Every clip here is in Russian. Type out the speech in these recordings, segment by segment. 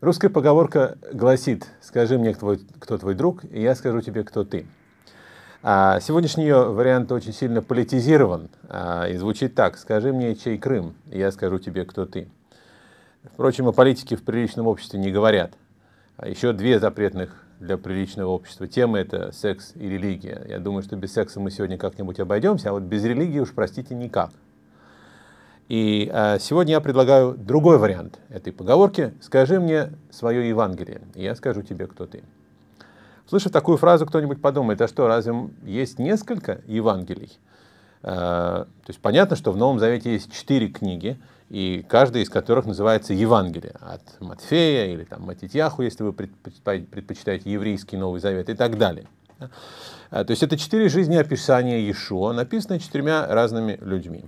Русская поговорка гласит «Скажи мне, кто твой друг, и я скажу тебе, кто ты». А сегодняшний ее вариант очень сильно политизирован а, и звучит так «Скажи мне, чей Крым, и я скажу тебе, кто ты». Впрочем, о политике в приличном обществе не говорят. А еще две запретных для приличного общества темы – это секс и религия. Я думаю, что без секса мы сегодня как-нибудь обойдемся, а вот без религии уж, простите, никак – и а, сегодня я предлагаю другой вариант этой поговорки. «Скажи мне свое Евангелие, и я скажу тебе, кто ты». Слышав такую фразу, кто-нибудь подумает, а что, разве есть несколько Евангелий? А, то есть понятно, что в Новом Завете есть четыре книги, и каждая из которых называется Евангелие. От Матфея или там, Матитьяху, если вы предпочитаете еврейский Новый Завет и так далее. А, то есть это четыре жизнеописания Иешуа, написанные четырьмя разными людьми.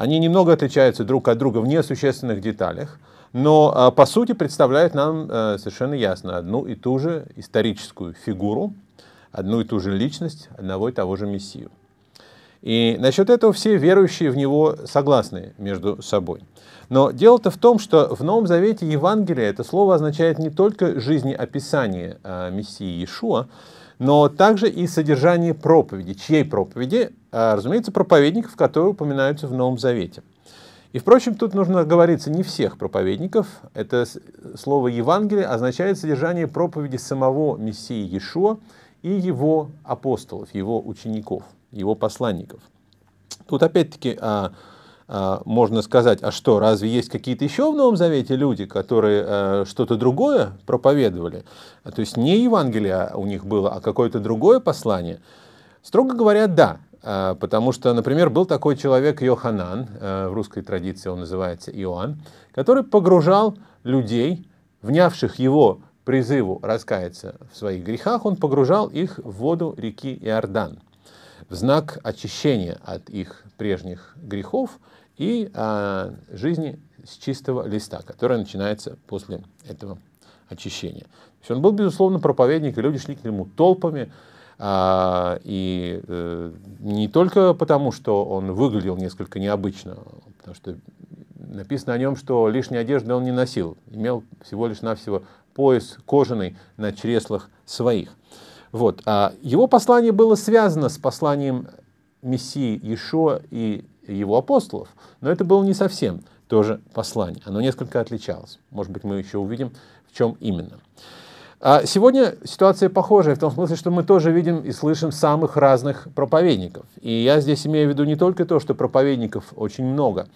Они немного отличаются друг от друга в несущественных деталях, но а, по сути представляют нам э, совершенно ясно одну и ту же историческую фигуру, одну и ту же личность одного и того же Мессию. И насчет этого все верующие в него согласны между собой. Но дело-то в том, что в Новом Завете Евангелие это слово означает не только жизнеописание э, Мессии Иешуа, но также и содержание проповеди. Чьей проповеди? А, разумеется, проповедников, которые упоминаются в Новом Завете. И, впрочем, тут нужно оговориться не всех проповедников. Это слово «Евангелие» означает содержание проповеди самого Мессии Иешуа и его апостолов, его учеников, его посланников. Тут опять-таки а, а, можно сказать, а что, разве есть какие-то еще в Новом Завете люди, которые э, что-то другое проповедовали? То есть не Евангелие у них было, а какое-то другое послание? Строго говоря, да. А, потому что, например, был такой человек Йоханан, э, в русской традиции он называется Иоанн, который погружал людей, внявших его призыву раскаяться в своих грехах, он погружал их в воду реки Иордан в знак очищения от их прежних грехов – и а, жизни с чистого листа, которая начинается после этого очищения. То есть он был, безусловно, проповедник, и люди шли к нему толпами, а, и э, не только потому, что он выглядел несколько необычно, потому что написано о нем, что лишней одежды он не носил, имел всего лишь навсего пояс кожаный на чреслах своих. Вот. А его послание было связано с посланием Мессии Ишо и его апостолов. Но это было не совсем тоже послание. Оно несколько отличалось. Может быть, мы еще увидим, в чем именно. А сегодня ситуация похожая в том смысле, что мы тоже видим и слышим самых разных проповедников. И я здесь имею в виду не только то, что проповедников очень много,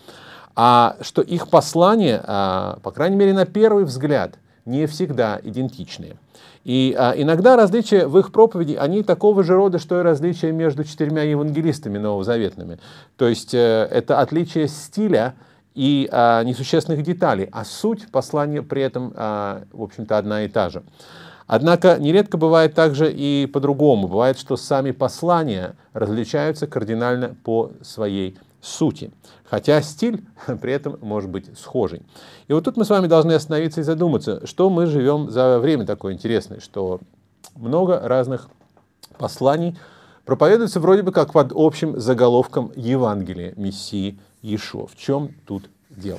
а что их послание, а, по крайней мере на первый взгляд, не всегда идентичные И а, иногда различия в их проповеди, они такого же рода, что и различия между четырьмя евангелистами новозаветными. То есть э, это отличие стиля и а, несущественных деталей, а суть послания при этом, а, в общем-то, одна и та же. Однако нередко бывает также и по-другому. Бывает, что сами послания различаются кардинально по своей сути, хотя стиль при этом может быть схожий. И вот тут мы с вами должны остановиться и задуматься, что мы живем за время такое интересное, что много разных посланий проповедуются вроде бы как под общим заголовком Евангелия Мессии Ишо. В чем тут дело?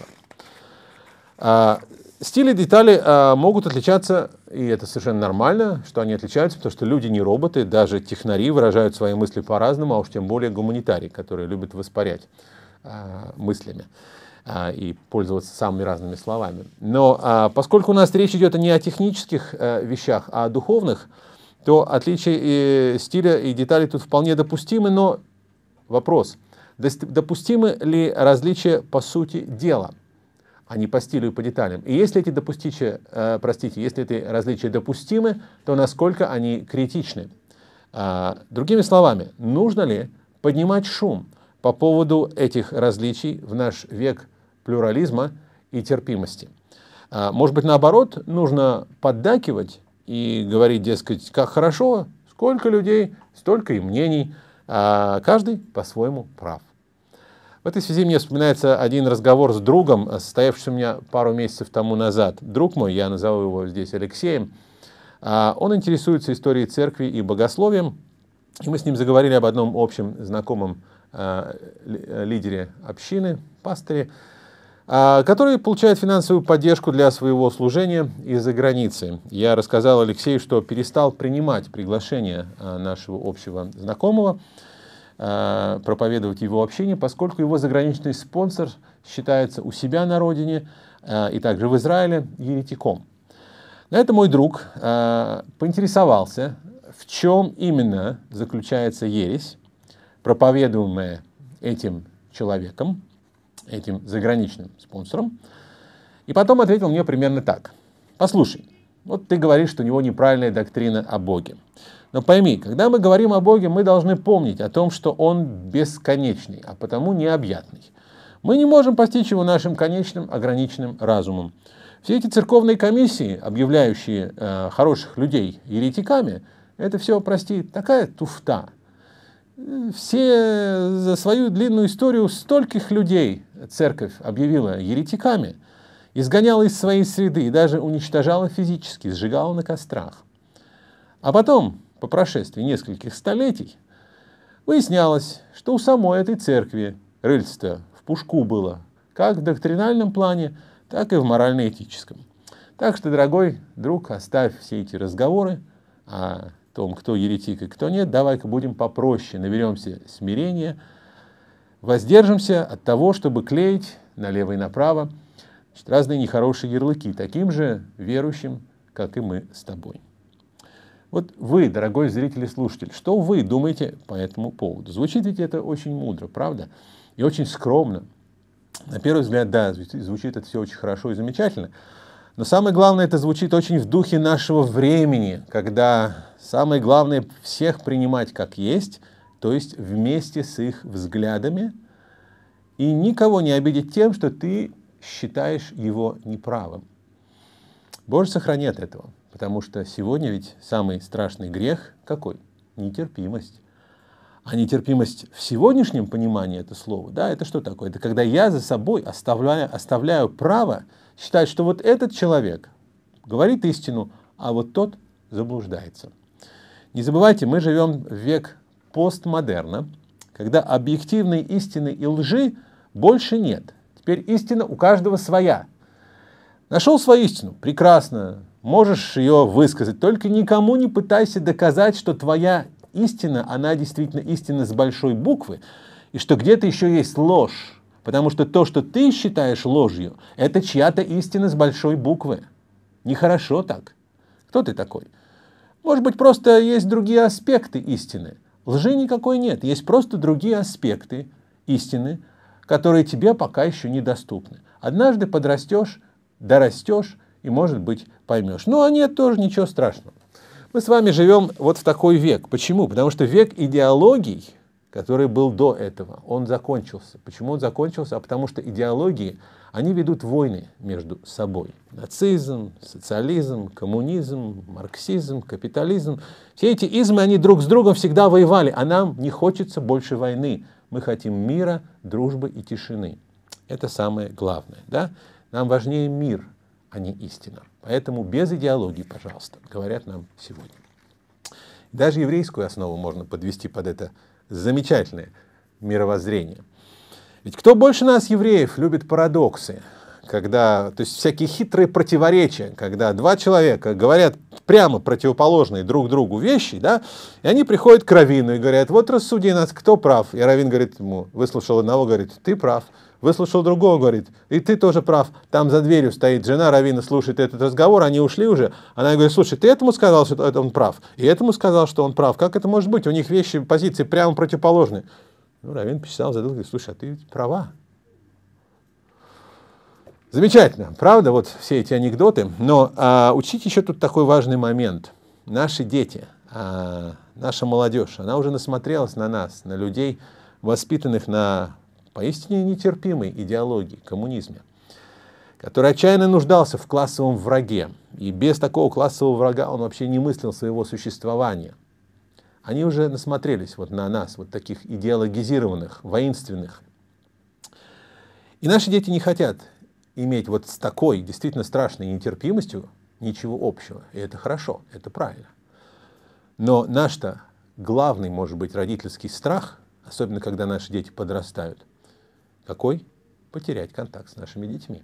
А, Стили и детали а, могут отличаться, и это совершенно нормально, что они отличаются, потому что люди не роботы, даже технари выражают свои мысли по-разному, а уж тем более гуманитарии, которые любят воспарять а, мыслями а, и пользоваться самыми разными словами. Но а, поскольку у нас речь идет не о технических а, вещах, а о духовных, то отличия и стиля и деталей тут вполне допустимы, но вопрос, допустимы ли различия по сути дела – а не по стилю и по деталям. И если эти допустичи, э, простите, если эти различия допустимы, то насколько они критичны? Э, другими словами, нужно ли поднимать шум по поводу этих различий в наш век плюрализма и терпимости? Э, может быть, наоборот, нужно поддакивать и говорить, дескать, как хорошо, сколько людей, столько и мнений, э, каждый по-своему прав. В этой связи мне вспоминается один разговор с другом, состоявшийся у меня пару месяцев тому назад. Друг мой, я назову его здесь Алексеем, а, он интересуется историей церкви и богословием, и мы с ним заговорили об одном общем знакомом а, лидере общины, пастыре, а, который получает финансовую поддержку для своего служения из-за границы. Я рассказал Алексею, что перестал принимать приглашение нашего общего знакомого, Э, проповедовать его общение, поскольку его заграничный спонсор считается у себя на родине э, и также в Израиле еретиком. На это мой друг э, поинтересовался, в чем именно заключается ересь, проповедуемая этим человеком, этим заграничным спонсором, и потом ответил мне примерно так. Послушай, вот ты говоришь, что у него неправильная доктрина о Боге. Но пойми, когда мы говорим о Боге, мы должны помнить о том, что Он бесконечный, а потому необъятный. Мы не можем постичь его нашим конечным ограниченным разумом. Все эти церковные комиссии, объявляющие э, хороших людей еретиками, это все, прости, такая туфта. Все за свою длинную историю стольких людей церковь объявила еретиками – изгоняла из своей среды и даже уничтожала физически, сжигала на кострах. А потом, по прошествии нескольких столетий, выяснялось, что у самой этой церкви рыльство в пушку было, как в доктринальном плане, так и в морально-этическом. Так что, дорогой друг, оставь все эти разговоры о а том, кто еретик и кто нет. Давай-ка будем попроще, наберемся смирения, воздержимся от того, чтобы клеить налево и направо Значит, разные нехорошие ярлыки таким же верующим, как и мы с тобой. Вот вы, дорогой зритель и слушатель, что вы думаете по этому поводу? Звучит ведь это очень мудро, правда? И очень скромно. На первый взгляд, да, звучит это все очень хорошо и замечательно. Но самое главное, это звучит очень в духе нашего времени, когда самое главное всех принимать как есть, то есть вместе с их взглядами, и никого не обидеть тем, что ты считаешь его неправым. Боже, сохрани от этого, потому что сегодня ведь самый страшный грех какой? Нетерпимость. А нетерпимость в сегодняшнем понимании этого слова, да, это что такое? Это когда я за собой оставляю, оставляю право считать, что вот этот человек говорит истину, а вот тот заблуждается. Не забывайте, мы живем в век постмодерна, когда объективной истины и лжи больше нет. Теперь истина у каждого своя. Нашел свою истину, прекрасно, можешь ее высказать, только никому не пытайся доказать, что твоя истина, она действительно истина с большой буквы, и что где-то еще есть ложь, потому что то, что ты считаешь ложью, это чья-то истина с большой буквы. Нехорошо так. Кто ты такой? Может быть, просто есть другие аспекты истины. Лжи никакой нет, есть просто другие аспекты истины, которые тебе пока еще недоступны. Однажды подрастешь, дорастешь и, может быть, поймешь. Ну, а нет, тоже ничего страшного. Мы с вами живем вот в такой век. Почему? Потому что век идеологий, который был до этого, он закончился. Почему он закончился? А потому что идеологии, они ведут войны между собой. Нацизм, социализм, коммунизм, марксизм, капитализм. Все эти измы, они друг с другом всегда воевали, а нам не хочется больше войны. Мы хотим мира, дружбы и тишины. Это самое главное. Да? Нам важнее мир, а не истина. Поэтому без идеологии, пожалуйста, говорят нам сегодня. Даже еврейскую основу можно подвести под это замечательное мировоззрение. Ведь кто больше нас, евреев, любит парадоксы? когда, то есть всякие хитрые противоречия, когда два человека говорят прямо противоположные друг другу вещи, да, и они приходят к Равину и говорят, вот рассуди нас, кто прав. И Равин говорит ему, выслушал одного, говорит, ты прав, выслушал другого, говорит, и ты тоже прав, там за дверью стоит жена Равина, слушает этот разговор, они ушли уже, она говорит, слушай, ты этому сказал, что он прав, и этому сказал, что он прав, как это может быть, у них вещи, позиции прямо противоположные. Ну, Равин писал, задал, говорит, слушай, а ты права, Замечательно, правда, вот все эти анекдоты. Но а, учтите еще тут такой важный момент. Наши дети, а, наша молодежь, она уже насмотрелась на нас, на людей, воспитанных на поистине нетерпимой идеологии, коммунизме, который отчаянно нуждался в классовом враге. И без такого классового врага он вообще не мыслил своего существования. Они уже насмотрелись вот на нас, вот таких идеологизированных, воинственных. И наши дети не хотят иметь вот с такой действительно страшной нетерпимостью ничего общего. И это хорошо, это правильно. Но наш-то главный, может быть, родительский страх, особенно когда наши дети подрастают, какой? Потерять контакт с нашими детьми.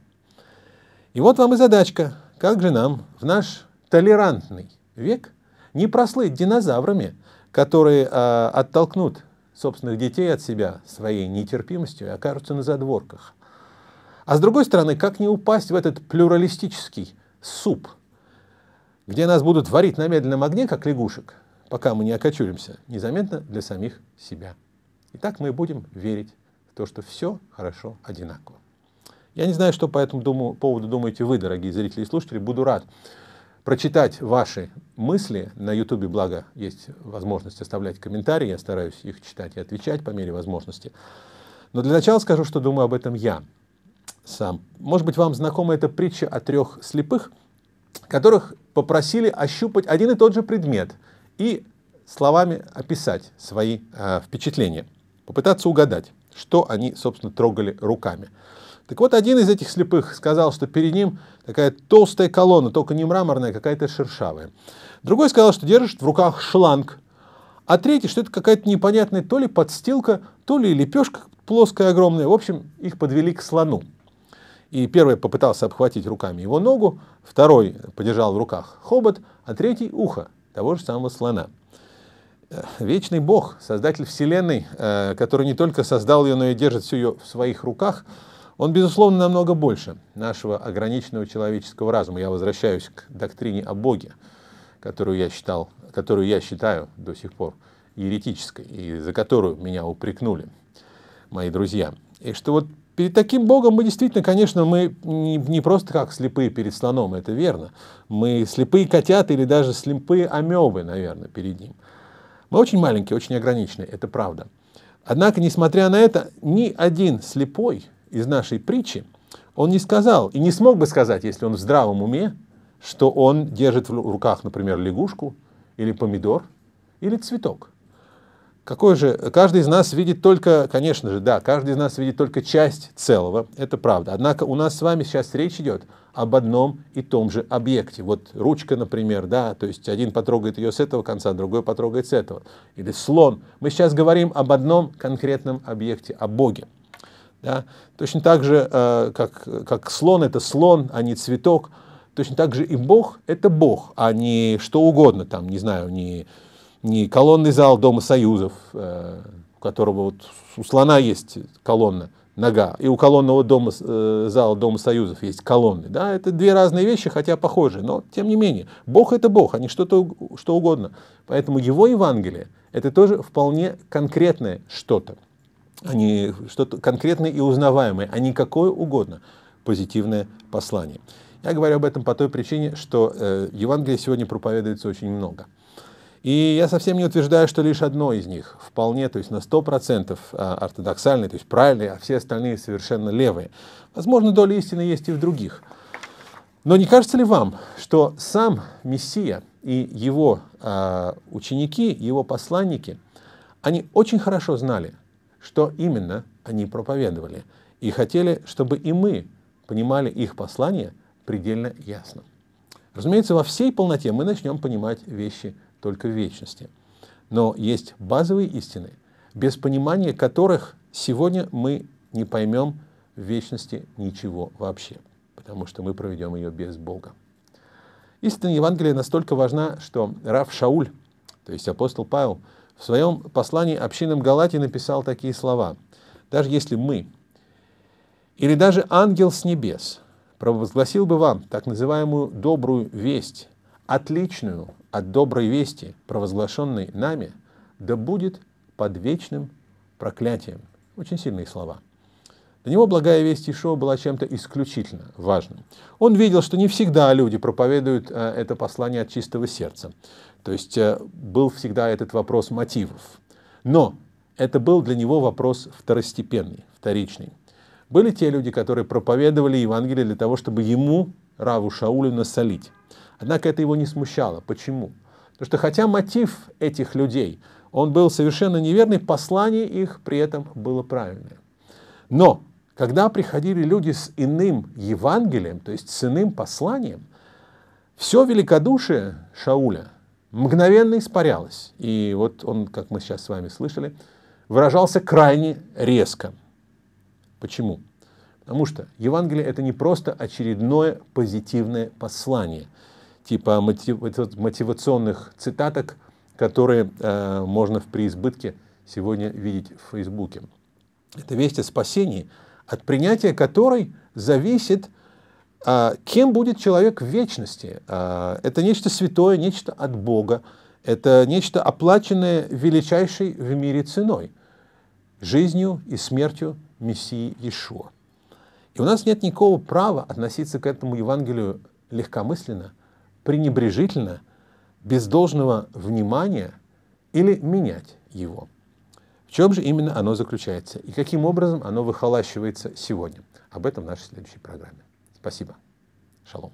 И вот вам и задачка, как же нам в наш толерантный век не прослыть динозаврами, которые э, оттолкнут собственных детей от себя своей нетерпимостью и окажутся на задворках – а с другой стороны, как не упасть в этот плюралистический суп, где нас будут варить на медленном огне, как лягушек, пока мы не окочуримся, незаметно для самих себя. И так мы будем верить в то, что все хорошо одинаково. Я не знаю, что по этому думу, поводу думаете вы, дорогие зрители и слушатели. Буду рад прочитать ваши мысли. На Ютубе, благо, есть возможность оставлять комментарии. Я стараюсь их читать и отвечать по мере возможности. Но для начала скажу, что думаю об этом я сам. Может быть, вам знакома эта притча о трех слепых, которых попросили ощупать один и тот же предмет и словами описать свои э, впечатления, попытаться угадать, что они, собственно, трогали руками. Так вот, один из этих слепых сказал, что перед ним такая толстая колонна, только не мраморная, какая-то шершавая. Другой сказал, что держит в руках шланг. А третий, что это какая-то непонятная то ли подстилка, то ли лепешка плоская огромная. В общем, их подвели к слону. И первый попытался обхватить руками его ногу, второй подержал в руках хобот, а третий — ухо того же самого слона. Э, вечный Бог, создатель Вселенной, э, который не только создал ее, но и держит всю ее в своих руках, он, безусловно, намного больше нашего ограниченного человеческого разума. Я возвращаюсь к доктрине о Боге, которую я, считал, которую я считаю до сих пор еретической, и за которую меня упрекнули мои друзья. И что вот Перед таким Богом мы действительно, конечно, мы не, просто как слепые перед слоном, это верно. Мы слепые котята или даже слепые амебы, наверное, перед ним. Мы очень маленькие, очень ограниченные, это правда. Однако, несмотря на это, ни один слепой из нашей притчи, он не сказал и не смог бы сказать, если он в здравом уме, что он держит в руках, например, лягушку или помидор или цветок. Какой же, каждый из нас видит только, конечно же, да, каждый из нас видит только часть целого, это правда. Однако у нас с вами сейчас речь идет об одном и том же объекте. Вот ручка, например, да, то есть один потрогает ее с этого конца, другой потрогает с этого. Или слон. Мы сейчас говорим об одном конкретном объекте, о Боге. Да? Точно так же, э, как, как слон – это слон, а не цветок, точно так же и Бог – это Бог, а не что угодно, там, не знаю, не не колонный зал Дома Союзов, э, у которого вот у слона есть колонна, нога, и у колонного дома, э, зала Дома Союзов есть колонны. Да, это две разные вещи, хотя похожие, но тем не менее. Бог – это Бог, а не что-то, что угодно. Поэтому его Евангелие – это тоже вполне конкретное что-то. Они а что-то конкретное и узнаваемое, а не какое угодно позитивное послание. Я говорю об этом по той причине, что э, Евангелие сегодня проповедуется очень много – и я совсем не утверждаю, что лишь одно из них вполне, то есть на 100% а, ортодоксальные, то есть правильное, а все остальные совершенно левые. Возможно, доля истины есть и в других. Но не кажется ли вам, что сам Мессия и его э, ученики, его посланники, они очень хорошо знали, что именно они проповедовали, и хотели, чтобы и мы понимали их послание предельно ясно. Разумеется, во всей полноте мы начнем понимать вещи только в вечности. Но есть базовые истины, без понимания которых сегодня мы не поймем в вечности ничего вообще, потому что мы проведем ее без Бога. Истина Евангелия настолько важна, что Рав Шауль, то есть апостол Павел, в своем послании общинам Галатии написал такие слова. «Даже если мы, или даже ангел с небес, провозгласил бы вам так называемую добрую весть, отличную от доброй вести, провозглашенной нами, да будет под вечным проклятием. Очень сильные слова. Для него благая весть Ишоа была чем-то исключительно важным. Он видел, что не всегда люди проповедуют э, это послание от чистого сердца. То есть э, был всегда этот вопрос мотивов. Но это был для него вопрос второстепенный, вторичный. Были те люди, которые проповедовали Евангелие для того, чтобы ему, Раву Шаулю, насолить. Однако это его не смущало. Почему? Потому что хотя мотив этих людей, он был совершенно неверный, послание их при этом было правильное. Но когда приходили люди с иным Евангелием, то есть с иным посланием, все великодушие Шауля мгновенно испарялось. И вот он, как мы сейчас с вами слышали, выражался крайне резко. Почему? Потому что Евангелие это не просто очередное позитивное послание – типа мотивационных цитаток, которые э, можно в преизбытке сегодня видеть в Фейсбуке. Это весть о спасении, от принятия которой зависит, э, кем будет человек в вечности. Э, это нечто святое, нечто от Бога, это нечто оплаченное величайшей в мире ценой – жизнью и смертью Мессии Иешуа. И у нас нет никакого права относиться к этому Евангелию легкомысленно – пренебрежительно, без должного внимания или менять его. В чем же именно оно заключается и каким образом оно выхолащивается сегодня? Об этом в нашей следующей программе. Спасибо. Шалом.